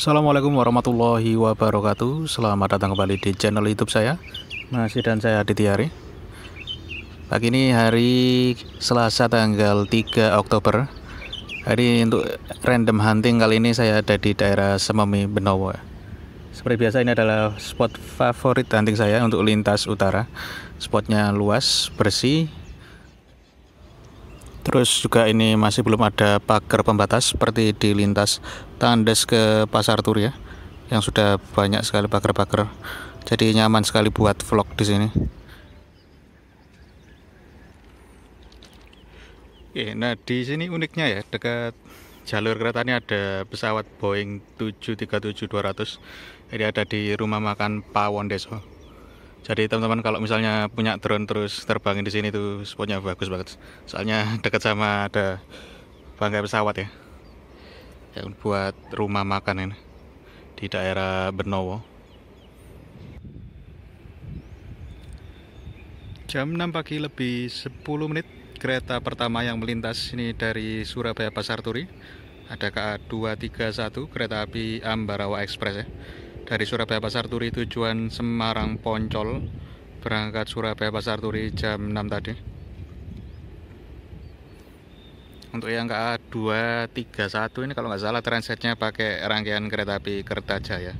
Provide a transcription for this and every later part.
Assalamualaikum warahmatullahi wabarakatuh Selamat datang kembali di channel youtube saya Masih dan saya Aditiari Pagi ini hari Selasa tanggal 3 Oktober Hari untuk random hunting kali ini saya ada di daerah Sememi Benowo Seperti biasa ini adalah spot favorit hunting saya untuk lintas utara Spotnya luas, bersih, Terus juga ini masih belum ada pagar pembatas seperti di lintas tandes ke pasar Turi ya, yang sudah banyak sekali pagar-pagar. Jadi nyaman sekali buat vlog di sini. Oke, nah di sini uniknya ya dekat jalur kereta ini ada pesawat Boeing 737-200. Jadi ada di rumah makan Pawon Deso. Jadi teman-teman kalau misalnya punya drone terus terbangin di sini tuh spotnya bagus banget. Soalnya dekat sama ada bangkai pesawat ya. Yang buat rumah makan ini di daerah Benowo. Jam 6 pagi lebih 10 menit kereta pertama yang melintas ini dari Surabaya Pasar Turi. Ada KA 231 kereta api Ambarawa Express ya dari Surabaya Pasar Turi tujuan Semarang Poncol berangkat Surabaya Pasar Turi jam 6 tadi untuk yang KA231 ini kalau nggak salah transitnya pakai rangkaian kereta api Kertajaya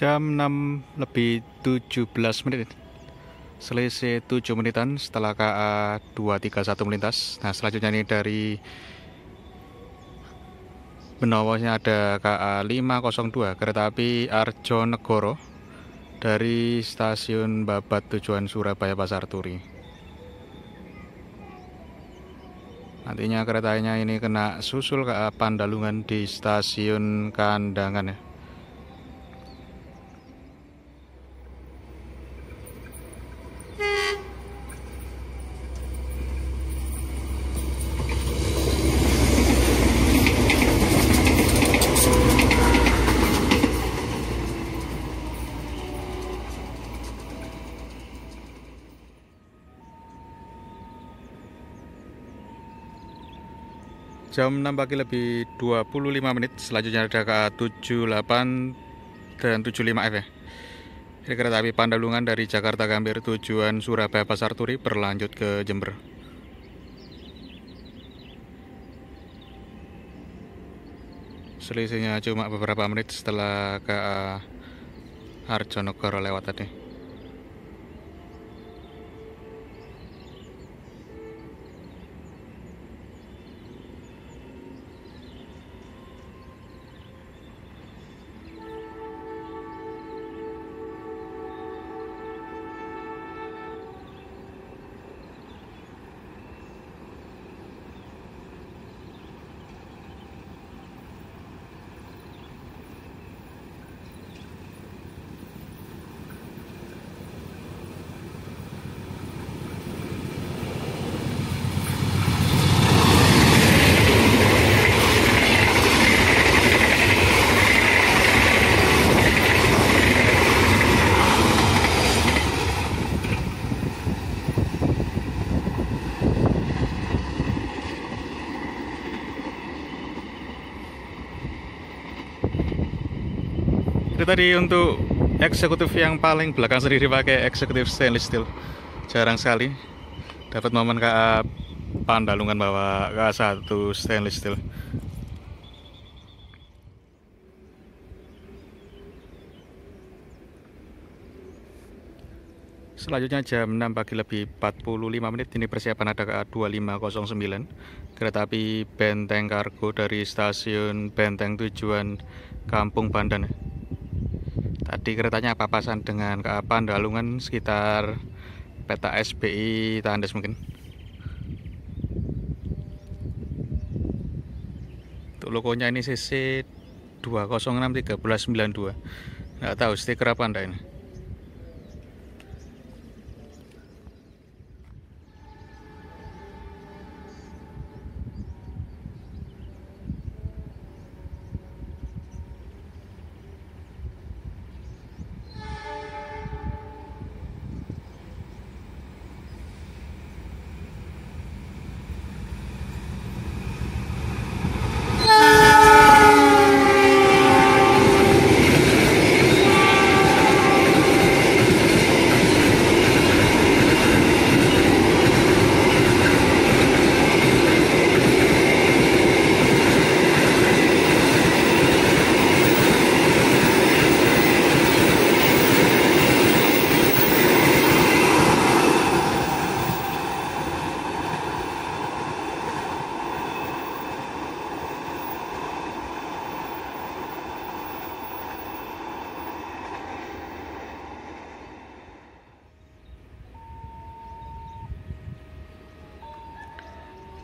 jam 6 lebih 17 menit selisih 7 menitan setelah KA 231 melintas nah selanjutnya ini dari Benowosnya ada KA 502 kereta api Arjo Negoro dari stasiun Babat tujuan Surabaya Pasar Turi nantinya keretanya ini kena susul ke Pandalungan di stasiun Kandangan ya jam 6 pagi lebih 25 menit selanjutnya ada KA78 dan 75F ya ini kereta api Pandalungan dari Jakarta Gambir tujuan Surabaya Pasar Turi berlanjut ke Jember selisihnya cuma beberapa menit setelah KA Arjonegoro lewat tadi tadi untuk eksekutif yang paling belakang sendiri pakai eksekutif stainless steel jarang sekali dapat momen ke Pandalungan bawa KA1 stainless steel Selanjutnya jam 6 pagi lebih 45 menit ini persiapan ada KA 2509 kereta api Benteng Kargo dari stasiun Benteng tujuan Kampung Bandan. Tadi keretanya papasan dengan keapan dalungan sekitar peta SBI Tandes mungkin. Untuk lokonya ini CC dua. Nggak tahu stiker apa Anda ini.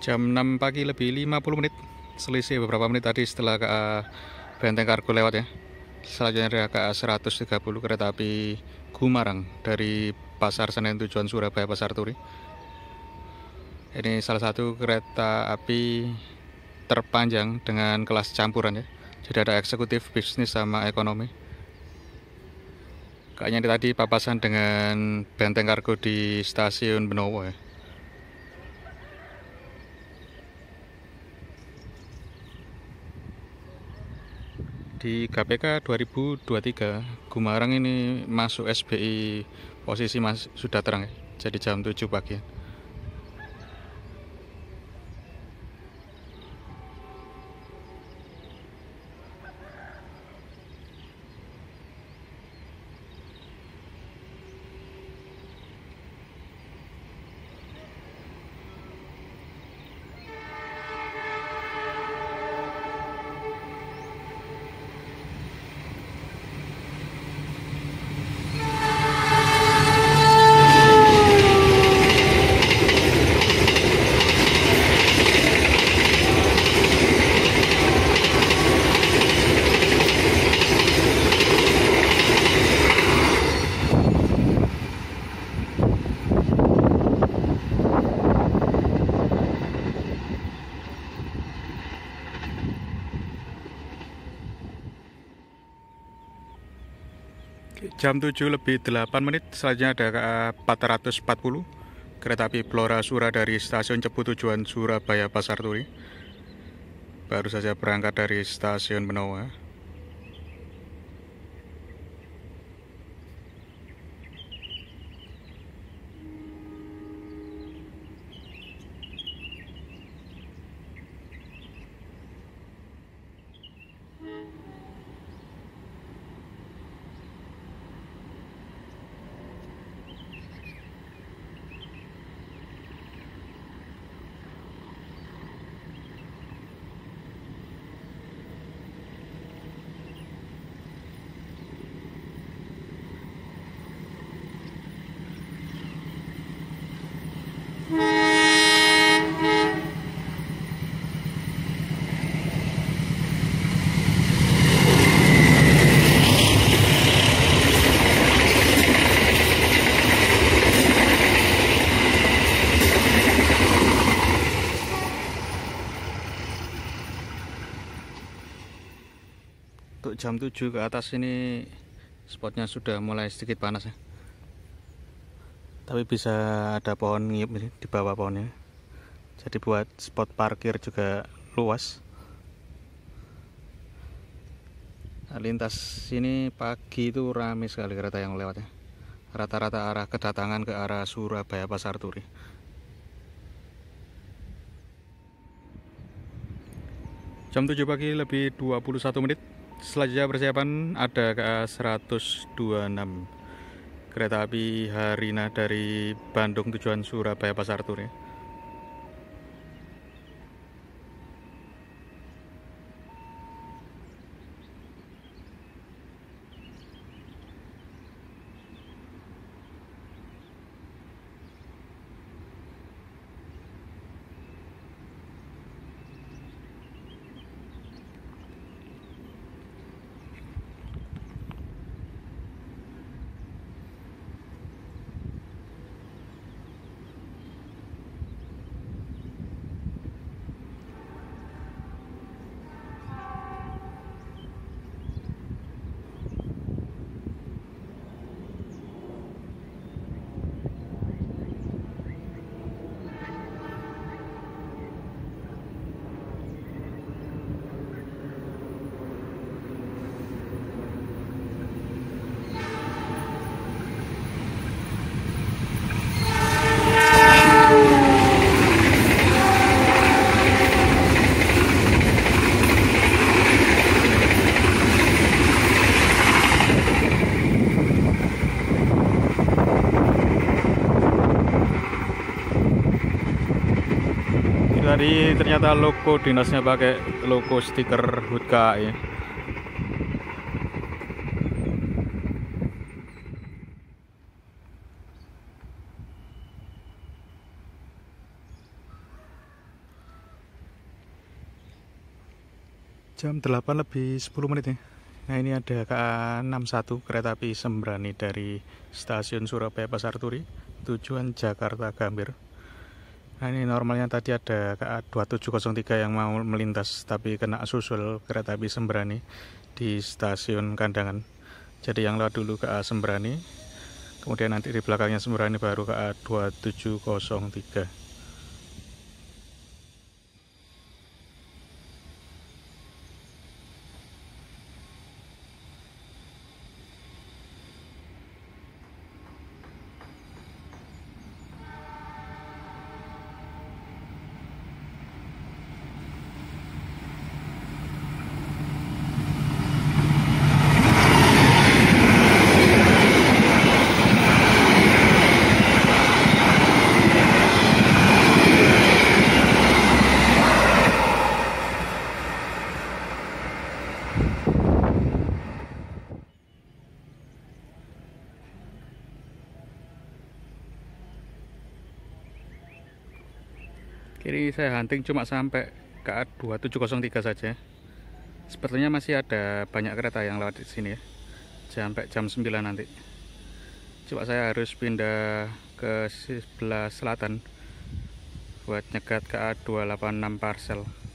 jam 6 pagi lebih 50 menit selisih beberapa menit tadi setelah KA Benteng Kargo lewat ya selanjutnya ada KA 130 kereta api Gumarang dari Pasar Senen tujuan Surabaya Pasar Turi ini salah satu kereta api terpanjang dengan kelas campuran ya jadi ada eksekutif bisnis sama ekonomi kayaknya tadi papasan dengan benteng kargo di stasiun Benowo ya di KPK 2023 Gumarang ini masuk SBI posisi mas, sudah terang ya, jadi jam 7 pagi jam 7 lebih 8 menit selanjutnya ada 440 eh, kereta api Blora Sura dari stasiun Cepu tujuan Surabaya Pasar Turi baru saja berangkat dari stasiun Benoa jam 7 ke atas ini spotnya sudah mulai sedikit panas ya tapi bisa ada pohon ngiup di bawah pohonnya jadi buat spot parkir juga luas nah, lintas sini pagi itu ramai sekali kereta yang lewatnya rata-rata arah kedatangan ke arah Surabaya Pasar Turi jam 7 pagi lebih 21 menit selanjutnya persiapan ada KA 126 kereta api Harina dari Bandung tujuan Surabaya Pasar Turi. Tadi ternyata logo dinasnya pakai logo stiker hut KAI ya. jam 8 lebih 10 menit ya nah ini ada KA 61 kereta api Sembrani dari stasiun Surabaya Pasar Turi tujuan Jakarta Gambir Nah, ini normalnya tadi ada KA 2703 yang mau melintas tapi kena susul kereta api Sembrani di stasiun Kandangan. Jadi yang lewat dulu KA Sembrani, kemudian nanti di belakangnya Sembrani baru KA 2703. Ini saya hunting cuma sampai KA 2703 saja. Sepertinya masih ada banyak kereta yang lewat di sini ya. Sampai jam 9 nanti. Coba saya harus pindah ke sebelah selatan buat nyegat KA 286 parcel.